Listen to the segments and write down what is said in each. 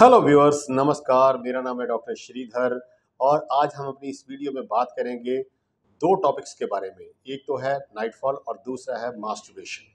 hello viewers नमस्कार मेरा नाम है डॉक्टर श्रीधर और आज हम अपनी इस वीडियो में बात करेंगे दो टॉपिक्स के बारे में एक तो है नाइटफॉल और दूसरा है मास्टरबेशन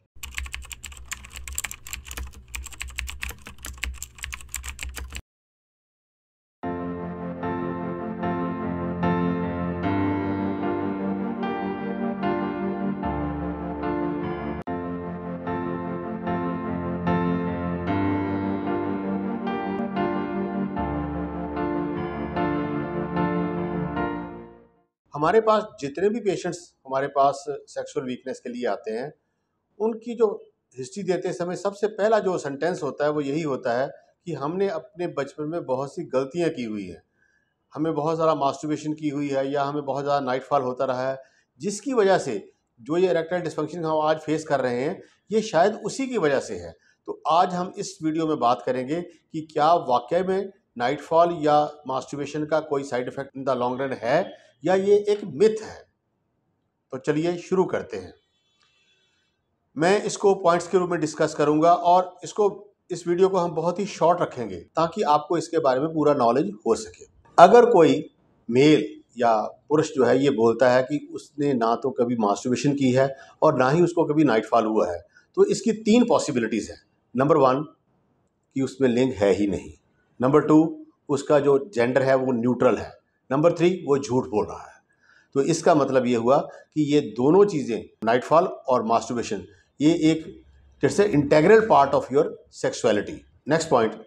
हमारे पास जितने भी पेशेंट्स हमारे पास सेक्सुअल वीकनेस के लिए आते हैं उनकी जो हिस्ट्री देते समय सबसे पहला जो सेंटेंस होता है वो यही होता है कि हमने अपने बचपन में बहुत सी गलतियाँ की हुई हैं हमें बहुत ज़्यादा मास्टुबेशन की हुई है या हमें बहुत ज़्यादा नाइटफॉल होता रहा है जिसकी वजह से जो ये इरेक्टाइल डिस्फंक्शन हम आज फेस कर रहे हैं ये शायद उसी की वजह से है तो आज हम इस वीडियो में बात करेंगे कि क्या वाकई में नाइटफॉल या मास्टुबेशन का कोई side effect in the long run है या ये एक मिथ है तो चलिए शुरू करते हैं मैं इसको पॉइंट्स के रूप में डिस्कस करूंगा और इसको इस वीडियो को हम बहुत ही शॉर्ट रखेंगे ताकि आपको इसके बारे में पूरा नॉलेज हो सके अगर कोई मेल या पुरुष जो है ये बोलता है कि उसने ना तो कभी मास्टरबेशन की है और ना ही उसको कभी नाइटफॉल हुआ है तो इसकी तीन पॉसिबिलिटीज़ हैं नंबर वन कि उसमें लिंग है ही नहीं नंबर टू उसका जो जेंडर है वो न्यूट्रल है नंबर थ्री वो झूठ बोल रहा है तो इसका मतलब ये हुआ कि ये दोनों चीज़ें नाइटफॉल और मास्टोबेशन ये एक जैसे integral part of your sexuality next point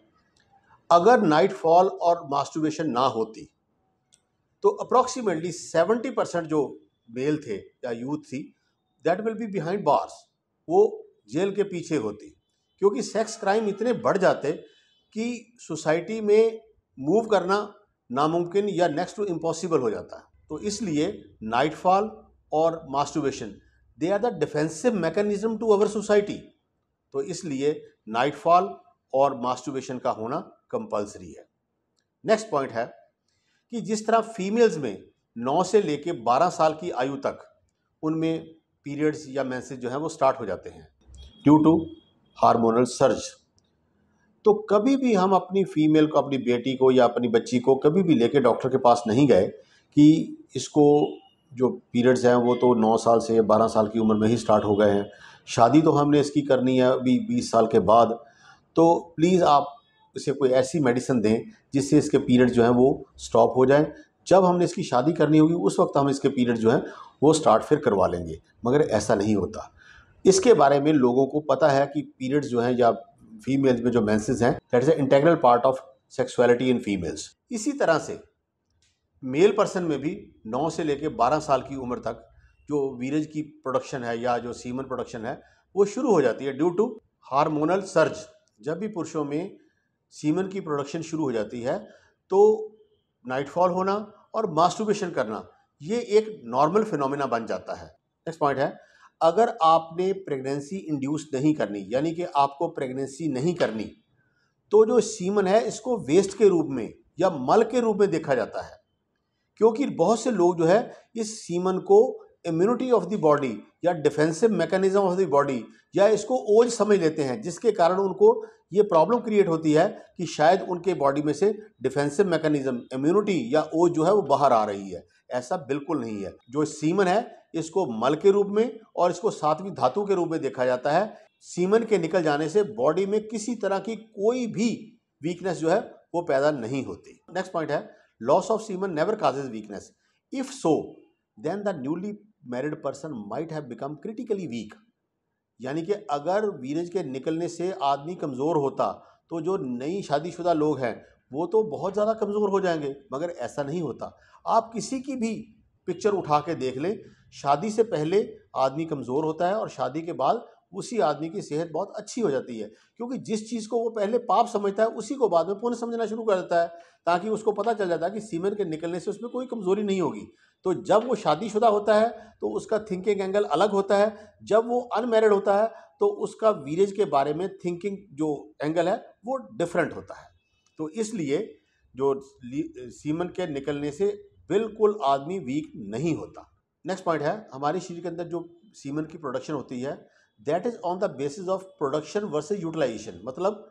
अगर नाइटफॉल और मास्टोबेशन ना होती तो अप्रॉक्सीमेटली सेवेंटी परसेंट जो मेल थे या यूथ थी that will be behind bars वो जेल के पीछे होती क्योंकि सेक्स क्राइम इतने बढ़ जाते कि सोसाइटी में मूव करना नामुमकिन या नेक्स्ट टू इम्पॉसिबल हो जाता है तो इसलिए नाइटफॉल और masturbation they are the defensive mechanism to our society तो इसलिए नाइटफॉल और मास्टुबेशन का होना कंपलसरी है नेक्स्ट पॉइंट है कि जिस तरह फीमेल्स में नौ से लेके बारह साल की आयु तक उनमें पीरियड्स या मैसेज जो हैं वो स्टार्ट हो जाते हैं ड्यू टू हार्मोनल सर्ज तो कभी भी हम अपनी फ़ीमेल को अपनी बेटी को या अपनी बच्ची को कभी भी लेके डॉक्टर के पास नहीं गए कि इसको जो पीरियड्स हैं वो तो नौ साल से बारह साल की उम्र में ही स्टार्ट हो गए हैं शादी तो हमने इसकी करनी है अभी बीस साल के बाद तो प्लीज़ आप इसे कोई ऐसी मेडिसिन दें जिससे इसके पीरियड जो हैं वो स्टॉप हो जाए जब हमने इसकी शादी करनी होगी उस वक्त हम इसके पीरियड जो हैं वो स्टार्ट फिर करवा लेंगे मगर ऐसा नहीं होता इसके बारे में लोगों को पता है कि पीरियड्स जो हैं या फीमेल्स में जो मैंसेज हैं that is integral part of sexuality in females इसी तरह से मेल पर्सन में भी 9 से लेकर 12 साल की उम्र तक जो वीरज की प्रोडक्शन है या जो सीमन प्रोडक्शन है वो शुरू हो जाती है ड्यू टू हार्मोनल सर्ज जब भी पुरुषों में सीमन की प्रोडक्शन शुरू हो जाती है तो नाइटफॉल होना और मास्टूबेशन करना ये एक नॉर्मल फिनोमेना बन जाता है नेक्स्ट पॉइंट है अगर आपने प्रेगनेंसी इंड्यूस नहीं करनी यानी कि आपको प्रेगनेंसी नहीं करनी तो जो सीमन है इसको वेस्ट के रूप में या मल के रूप में देखा जाता है क्योंकि बहुत से लोग जो है इस सीमन को इम्यूनिटी ऑफ द बॉडी या defensive mechanism of the body या इसको ओज समझ लेते हैं जिसके कारण उनको ये प्रॉब्लम क्रिएट होती है कि शायद उनके बॉडी में से डिफेंसिव मैकेनिज्म इम्यूनिटी या ओज जो है वो बाहर आ रही है ऐसा बिल्कुल नहीं है जो सीमन है इसको मल के रूप में और इसको सातवीं धातु के रूप में देखा जाता है सीमन के निकल जाने से बॉडी में किसी तरह की कोई भी वीकनेस जो है वो पैदा नहीं होती नेक्स्ट पॉइंट है loss of semen never causes weakness if so then the newly married person might have become critically weak यानी कि अगर वीरेज के निकलने से आदमी कमज़ोर होता तो जो नई शादीशुदा लोग हैं वो तो बहुत ज़्यादा कमज़ोर हो जाएंगे मगर ऐसा नहीं होता आप किसी की भी पिक्चर उठा के देख लें शादी से पहले आदमी कमज़ोर होता है और शादी के बाद उसी आदमी की सेहत बहुत अच्छी हो जाती है क्योंकि जिस चीज़ को वो पहले पाप समझता है उसी को बाद में पुनः समझना शुरू कर देता है ताकि उसको पता चल जाता है कि सीमन के निकलने से उसमें कोई कमज़ोरी नहीं होगी तो जब वो शादीशुदा होता है तो उसका थिंकिंग एंगल अलग होता है जब वो अनमेरिड होता है तो उसका वीरेज के बारे में थिंकिंग जो एंगल है वो डिफरेंट होता है तो इसलिए जो सीमन के निकलने से बिल्कुल आदमी वीक नहीं होता नेक्स्ट पॉइंट है हमारे शरीर के अंदर जो सीमन की प्रोडक्शन होती है that is on the basis of production versus utilization मतलब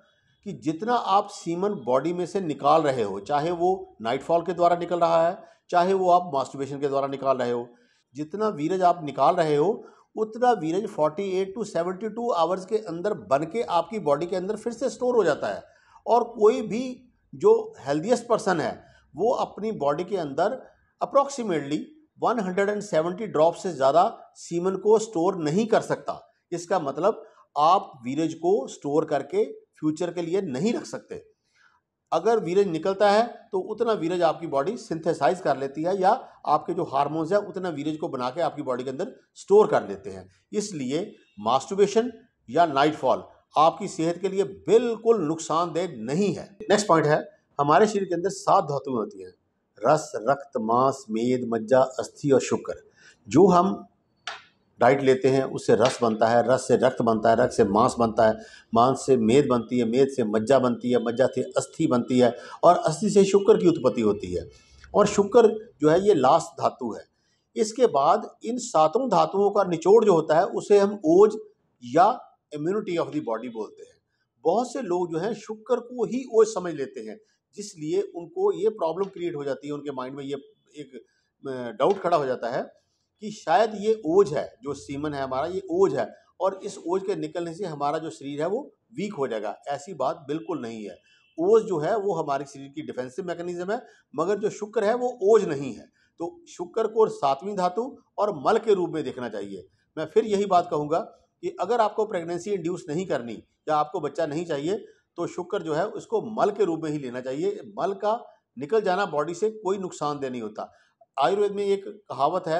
कि जितना आप सीमन बॉडी में से निकाल रहे हो चाहे वो नाइटफॉल के द्वारा निकल रहा है चाहे वो आप मास्टिवेशन के द्वारा निकाल रहे हो जितना वीरज आप निकाल रहे हो उतना वीरज 48 टू सेवेंटी आवर्स के अंदर बन के आपकी बॉडी के अंदर फिर से स्टोर हो जाता है और कोई भी जो हेल्दीस्ट पर्सन है वो अपनी बॉडी के अंदर अप्रॉक्सीमेटली 170 ड्रॉप से ज़्यादा सीमन को स्टोर नहीं कर सकता इसका मतलब आप वीरेज को स्टोर करके फ्यूचर के लिए नहीं रख सकते अगर वीरेज निकलता है तो उतना वीरेज आपकी बॉडी सिंथेसाइज कर लेती है या आपके जो हार्मोन्स हैं उतना वीरेज को बना के आपकी बॉडी के अंदर स्टोर कर लेते हैं इसलिए मास्टुबेशन या नाइटफॉल आपकी सेहत के लिए बिल्कुल नुकसानदेह नहीं है नेक्स्ट पॉइंट है हमारे शरीर के अंदर सात धातुएं होती हैं रस रक्त मांस मेद मज्जा अस्थि और शुक्र जो हम डाइट लेते हैं उससे रस बनता है रस से रक्त बनता है रक्त से मांस बनता है मांस से मेद बनती है मेद से मज्जा बनती है मज्जा से अस्थि बनती है और अस्थि से शुक्र की उत्पत्ति होती है और शुक्र जो है ये लास्ट धातु है इसके बाद इन सातों धातुओं का निचोड़ जो होता है उसे हम ओज या इम्यूनिटी ऑफ द बॉडी बोलते हैं बहुत से लोग जो हैं शुक्र को ही ओझ समझ लेते हैं जिसलिए उनको ये प्रॉब्लम क्रिएट हो जाती है उनके माइंड में ये एक डाउट खड़ा हो जाता है कि शायद ये ओझ है जो सीमन है हमारा ये ओझ है और इस ओझ के निकलने से हमारा जो शरीर है वो वीक हो जाएगा ऐसी बात बिल्कुल नहीं है ओज जो है वो हमारे शरीर की डिफेंसिव मैकेनिज्म है मगर जो शुक्र है वो ओज नहीं है तो शुक्र को सातवीं धातु और मल के रूप में देखना चाहिए मैं फिर यही बात कहूँगा कि अगर आपको प्रेगनेंसी इंड्यूस नहीं करनी या आपको बच्चा नहीं चाहिए तो शुक्र जो है उसको मल के रूप में ही लेना चाहिए मल का निकल जाना बॉडी से कोई नुकसानदेह नहीं होता आयुर्वेद में एक कहावत है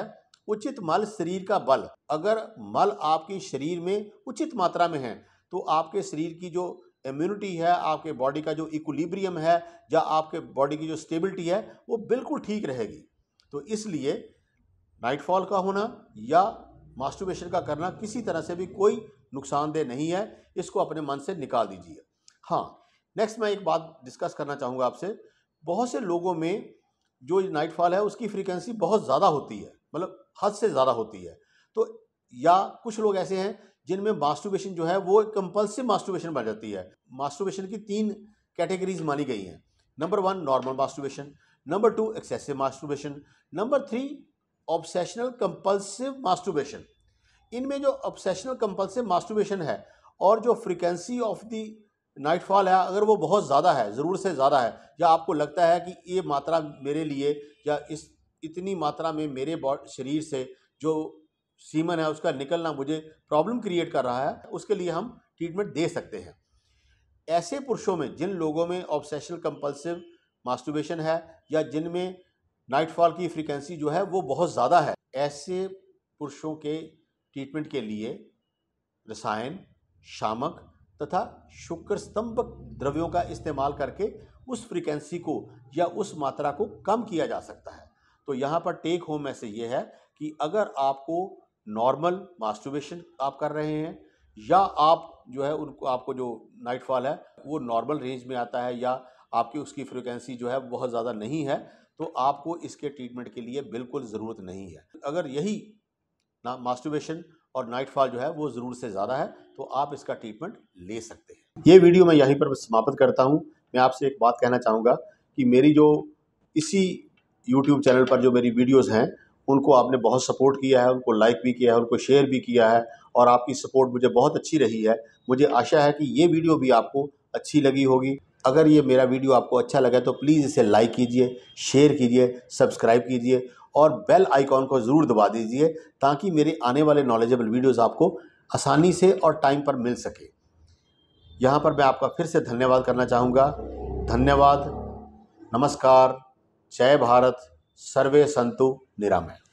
उचित मल शरीर का बल अगर मल आपके शरीर में उचित मात्रा में है तो आपके शरीर की जो इम्यूनिटी है आपके बॉडी का जो इक्विलिब्रियम है या आपके बॉडी की जो स्टेबिलिटी है वो बिल्कुल ठीक रहेगी तो इसलिए नाइटफॉल का होना या मास्टरबेशन का करना किसी तरह से भी कोई नुकसानदेह नहीं है इसको अपने मन से निकाल दीजिए हाँ नेक्स्ट मैं एक बात डिस्कस करना चाहूँगा आपसे बहुत से लोगों में जो नाइटफॉल है उसकी फ्रीक्वेंसी बहुत ज़्यादा होती है मतलब हद से ज़्यादा होती है तो या कुछ लोग ऐसे हैं जिनमें मास्टरबेशन जो है वो कंपल्सिव मास्टरबेशन बन जाती है मास्टरबेशन की तीन कैटेगरीज मानी गई हैं number one normal masturbation number two excessive masturbation number three obsessional compulsive masturbation इनमें जो ऑब्सेशनल कंपल्सिव मास्टूबेशन है और जो फ्रिक्वेंसी ऑफ दी नाइटफॉल है अगर वो बहुत ज़्यादा है ज़रूर से ज़्यादा है या आपको लगता है कि ये मात्रा मेरे लिए या इस इतनी मात्रा में मेरे शरीर से जो सीमन है उसका निकलना मुझे प्रॉब्लम क्रिएट कर रहा है उसके लिए हम ट्रीटमेंट दे सकते हैं ऐसे पुरुषों में जिन लोगों में ऑब्सेशनल कंपल्सिव मास्टूबेशन है या जिनमें नाइटफॉल की फ्रीक्वेंसी जो है वो बहुत ज़्यादा है ऐसे पुरुषों के ट्रीटमेंट के लिए रसायन शामक तथा शुक्र स्तंभक द्रव्यों का इस्तेमाल करके उस फ्रीक्वेंसी को या उस मात्रा को कम किया जा सकता है तो यहाँ पर टेक होम मैसेज ये है कि अगर आपको नॉर्मल मास्टुबेशन आप कर रहे हैं या आप जो है उनको आपको जो नाइटफॉल है वो नॉर्मल रेंज में आता है या आपकी उसकी फ्रिक्वेंसी जो है बहुत ज़्यादा नहीं है तो आपको इसके ट्रीटमेंट के लिए बिल्कुल ज़रूरत नहीं है अगर यही ना मास्टरबेशन और नाइटफॉल जो है वो ज़रूर से ज़्यादा है तो आप इसका ट्रीटमेंट ले सकते हैं ये वीडियो मैं यहीं पर समाप्त करता हूँ मैं आपसे एक बात कहना चाहूँगा कि मेरी जो इसी यूट्यूब चैनल पर जो मेरी वीडियोज़ हैं उनको आपने बहुत सपोर्ट किया है उनको लाइक भी किया है उनको शेयर भी किया है और आपकी सपोर्ट मुझे बहुत अच्छी रही है मुझे आशा है कि ये वीडियो भी आपको अच्छी लगी होगी अगर ये मेरा वीडियो आपको अच्छा लगा तो प्लीज़ इसे लाइक कीजिए शेयर कीजिए सब्सक्राइब कीजिए और बेल आइकॉन को ज़रूर दबा दीजिए ताकि मेरे आने वाले नॉलेजेबल वीडियोज़ आपको आसानी से और टाइम पर मिल सके यहाँ पर मैं आपका फिर से धन्यवाद करना चाहूँगा धन्यवाद नमस्कार जय भारत सर्वे संतु निरामय